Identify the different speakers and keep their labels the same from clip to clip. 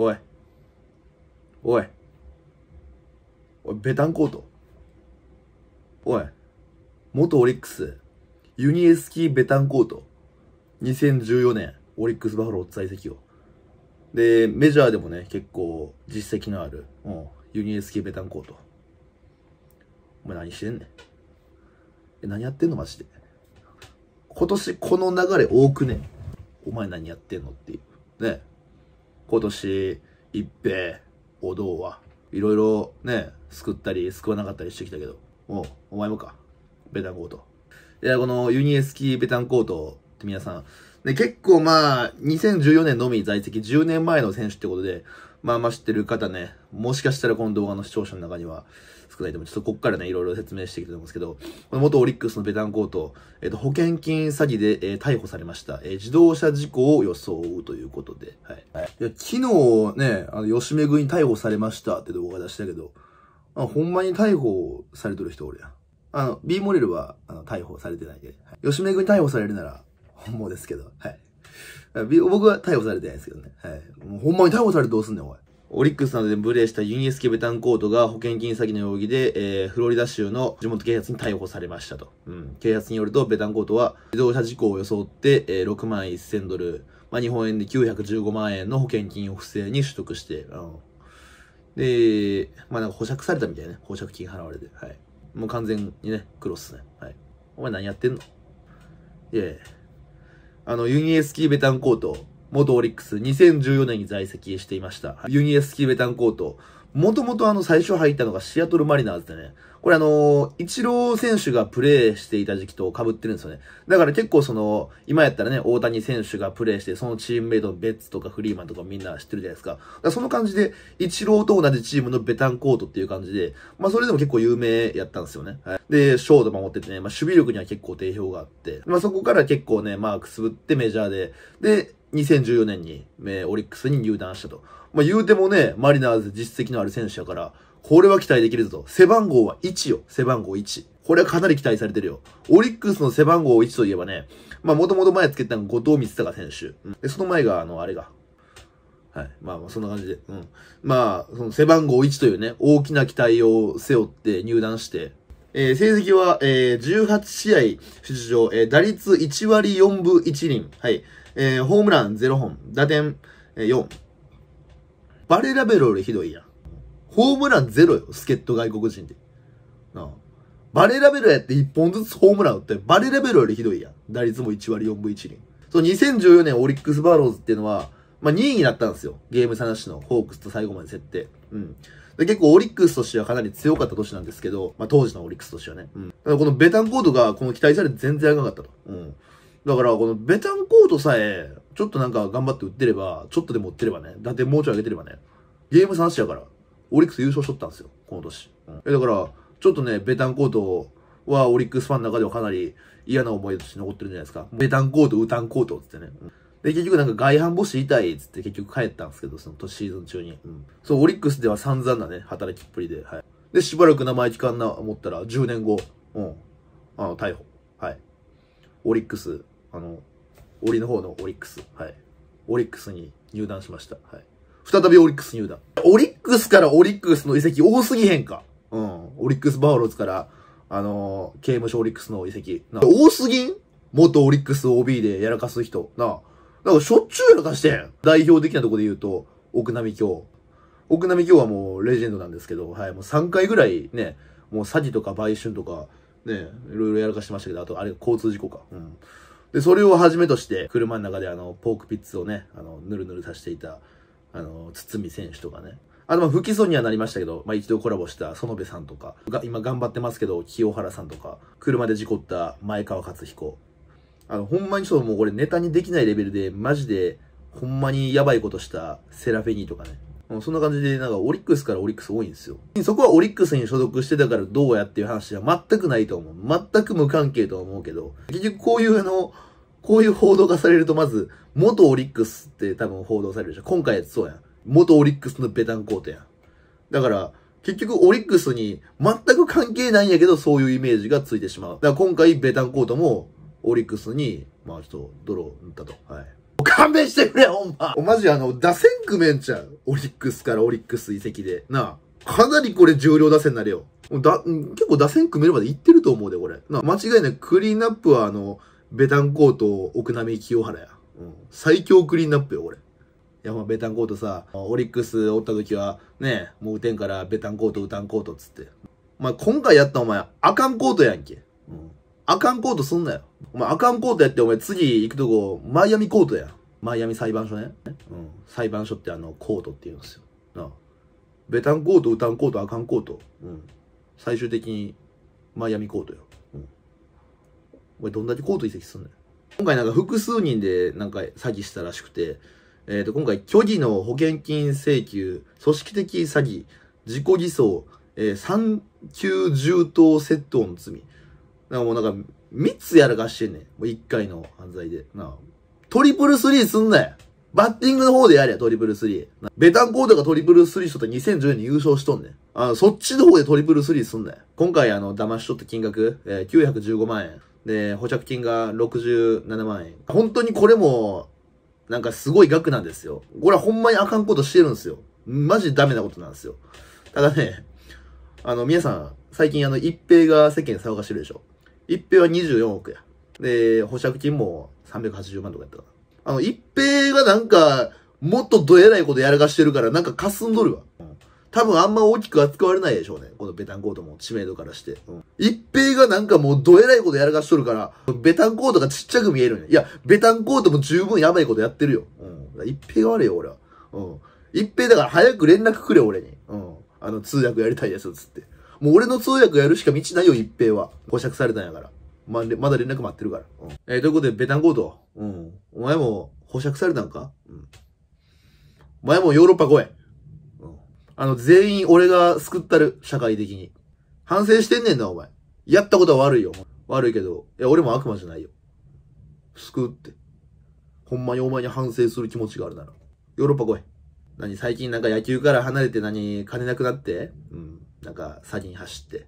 Speaker 1: おい。おい。おい、ベタンコート。おい。元オリックス、ユニエスキー・ベタンコート。2014年、オリックス・バファロー在籍を。で、メジャーでもね、結構実績のある、うん、ユニエスキー・ベタンコート。お前何してんねん。え、何やってんのマジで。今年この流れ多くねお前何やってんのっていう。ね。今年、一平、お堂は、いろいろね、救ったり、救わなかったりしてきたけど、おう、お前もか。ベタンコート。いや、このユニエスキーベタンコートって皆さん、ね、結構まあ、2014年のみ在籍10年前の選手ってことで、まあまあ知ってる方ね、もしかしたらこの動画の視聴者の中には少ないと思う。ちょっとこっからね、いろいろ説明していきたいと思うんですけど、元オリックスのベタンコート、えっ、ー、と、保険金詐欺で、えー、逮捕されました。えー、自動車事故を装うということで、はい。はい、いや昨日ね、あの、吉めぐに逮捕されましたって動画出したけど、あほんまに逮捕されてる人おるやん。あの、B モデルは、あの、逮捕されてないで、はい、吉めぐに逮捕されるなら、本望ですけど、はい。僕は逮捕されてないですけどね。はい。もうほんまに逮捕されてどうすんねん、おい。オリックスなどで無礼したユニエスケ・ベタンコートが保険金詐欺の容疑で、えー、フロリダ州の地元警察に逮捕されましたと。うん。警察によると、ベタンコートは自動車事故を装って、えー、6万1000ドル、まあ、日本円で915万円の保険金を不正に取得して、うん。で、まあ、なんか保釈されたみたいね。保釈金払われて。はい。もう完全にね、クロスね。はい。お前何やってんのいやいや。あの、ユニエスキー・ベタンコート、元オリックス、2014年に在籍していました。ユニエスキー・ベタンコート、もともとあの最初入ったのがシアトルマリナーズでね、これあの、イチロー選手がプレーしていた時期と被ってるんですよね。だから結構その、今やったらね、大谷選手がプレーして、そのチームメイトのベッツとかフリーマンとかみんな知ってるじゃないですか。かその感じで、イチローと同じチームのベタンコートっていう感じで、まあそれでも結構有名やったんですよね。はい、で、ショート守っててね、まあ守備力には結構定評があって、まあそこから結構ね、マークすぶってメジャーで、で、2014年に、えオリックスに入団したと。まあ、言うてもね、マリナーズ実績のある選手やから、これは期待できるぞと。背番号は1よ。背番号1。これはかなり期待されてるよ。オリックスの背番号1といえばね、まあ、もともと前つけてたのが後藤光隆選手。うん、で、その前が、あの、あれが。はい。まあ、そんな感じで。うん。まあ、その背番号1というね、大きな期待を背負って入団して、えー、成績は、えー、18試合出場、えー、打率1割4分1厘。はい。えー、ホームラン0本、打点4、バレラベロよりひどいやん。ホームランゼロよ、助っ人外国人で。なあ。バレラベロやって1本ずつホームラン打って、バレラベロよりひどいやん。打率も1割4分1厘。そう、2014年オリックスバローズっていうのは、まあ、2位になったんですよ。ゲーム差なしのホークスと最後まで設定。うん。で結構オリックスとしてはかなり強かった年なんですけど、まあ、当時のオリックスとしてはね。うん。だからこのベタンコートが、この期待されて全然上がなかったと。うん。だから、このベタンコートさえ、ちょっとなんか頑張って売ってれば、ちょっとでも売ってればね、だってもうちょい上げてればね、ゲーム差しやから、オリックス優勝しとったんですよ、この年。うん、えだから、ちょっとね、ベタンコートはオリックスファンの中ではかなり嫌な思いとして残ってるんじゃないですか。ベタンコート、ウタンコートってね。うんで、結局なんか外反母趾痛いっつって結局帰ったんですけど、その年シーズン中に。うん。そう、オリックスでは散々なね、働きっぷりで、はい。で、しばらく名前聞かんな思ったら、10年後、うん。あの、逮捕。はい。オリックス、あの、折の方のオリックス。はい。オリックスに入団しました。はい。再びオリックス入団。オリックスからオリックスの移籍多すぎへんか。うん。オリックスバファローズから、あのー、刑務所オリックスの移籍。な多すぎん元オリックス OB でやらかす人。ななんかしょっちゅうやらかしてん。代表的なとこで言うと、奥並京。奥並京はもうレジェンドなんですけど、はい。もう3回ぐらいね、もう詐欺とか売春とか、ね、いろいろやらかしてましたけど、あとあれ交通事故か。うん。で、それをはじめとして、車の中であの、ポークピッツをね、あの、ぬるぬるさせていた、あの、堤選手とかね。あと、ま不起訴にはなりましたけど、まあ、一度コラボした園部さんとか、が今頑張ってますけど、清原さんとか、車で事故った前川克彦。あの、ほんまにちょっともうこれネタにできないレベルで、マジで、ほんまにやばいことしたセラフェニーとかね。うん、そんな感じで、なんかオリックスからオリックス多いんですよ。そこはオリックスに所属してたからどうやっていう話は全くないと思う。全く無関係とは思うけど、結局こういうあの、こういう報道がされるとまず、元オリックスって多分報道されるじゃん。今回そうやん。元オリックスのベタンコートやん。だから、結局オリックスに全く関係ないんやけど、そういうイメージがついてしまう。だから今回ベタンコートもオリックスに、まあちょっと泥を塗ったと。はい。勘弁してくれ、ほんま。お、マジあの、打線組めんちゃう。オリックスからオリックス移籍で。なあ。かなりこれ重量打線になるよ。だ、結構打線組めるまでいってると思うで、これ。な間違いない。クリーンアップはあの、ベタンコート、奥波清原や。うん。最強クリーンアップよ、これ。いやまあベタンコートさ、オリックスおった時はね、もう打てんからベタンコート打たんコートっつって。まあ今回やったお前、あかんコートやんけ。うん。あかんコートすんなよ。お前、あかんコートやって、お前、次行くとこ、マイアミコートや。マイアミ裁判所ね。うん。裁判所ってあの、コートって言うんですよ。なあ。ベタンコート、ウタンコート、あかんコート。うん。最終的に、マイアミコートよ。うん。お前、どんだけコート移籍すんねん。今回なんか複数人でなんか詐欺したらしくて、えっ、ー、と、今回虚偽の保険金請求、組織的詐欺、自己偽装、えー、産休重刀窃盗の罪。なんかもうなんか、三つやらかしてんねん。もう一回の犯罪で。なトリプルスリーすんなよ。バッティングの方でやれや、トリプルスリー。ベタンコートがトリプルスリーしとった2 0 1 4年に優勝しとんねん。あの、そっちの方でトリプルスリーすんなよ。今回あの、騙しとった金額、えー、915万円。で、保釈金が67万円。本当にこれも、なんかすごい額なんですよ。これはほんまにあかんことしてるんですよ。マジダメなことなんですよ。ただね、あの、皆さん、最近あの、一平が世間騒がしてるでしょ。一平は24億や。で、保釈金も380万とかやったから。あの、一平がなんか、もっとどえらいことやらかしてるから、なんかかすんどるわ。多分あんま大きく扱われないでしょうね。このベタンコートも知名度からして。うん、一平がなんかもうどえらいことやらかしとるから、ベタンコートがちっちゃく見えるんや。いや、ベタンコートも十分やばいことやってるよ。うん、一平が悪いよ、俺は。うん。一平だから早く連絡くれ、俺に。うん。あの、通訳やりたいやつ、つって。もう俺の通訳やるしか道ないよ、一平は。誤釈されたんやから。まあ、まだ連絡待ってるから。うん。えー、ということで、ベタンコート。うん。お前も、保釈されたんかうん。お前もヨーロッパ来い。うん。あの、全員俺が救ったる、社会的に。反省してんねんな、お前。やったことは悪いよ。悪いけど、いや、俺も悪魔じゃないよ。救うって。ほんまにお前に反省する気持ちがあるなら。ヨーロッパ来い。何、最近なんか野球から離れて何、金なくなってうん。なんか先に走って。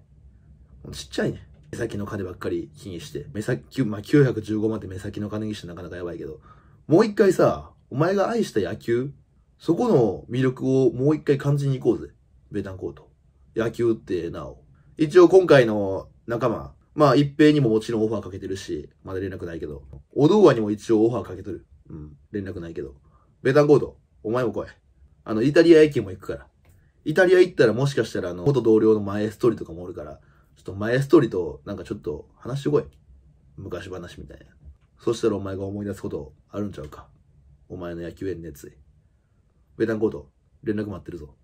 Speaker 1: ちっちゃいね。目先の金ばっかり気にして。目先、まあ、915万って目先の金にしてなかなかやばいけど。もう一回さ、お前が愛した野球、そこの魅力をもう一回感じに行こうぜ。ベタンコート。野球ってなお。一応今回の仲間、まあ一平にももちろんオファーかけてるし、まだ連絡ないけど。お童話にも一応オファーかけとる。うん、連絡ないけど。ベタンコート、お前も来い。あの、イタリア駅も行くから。イタリア行ったらもしかしたらあの、元同僚のマエストリとかもおるから、ちょっとマエストリとなんかちょっと話してこい。昔話みたいな。そしたらお前が思い出すことあるんちゃうか。お前の野球への熱意。ベタンコート、連絡待ってるぞ。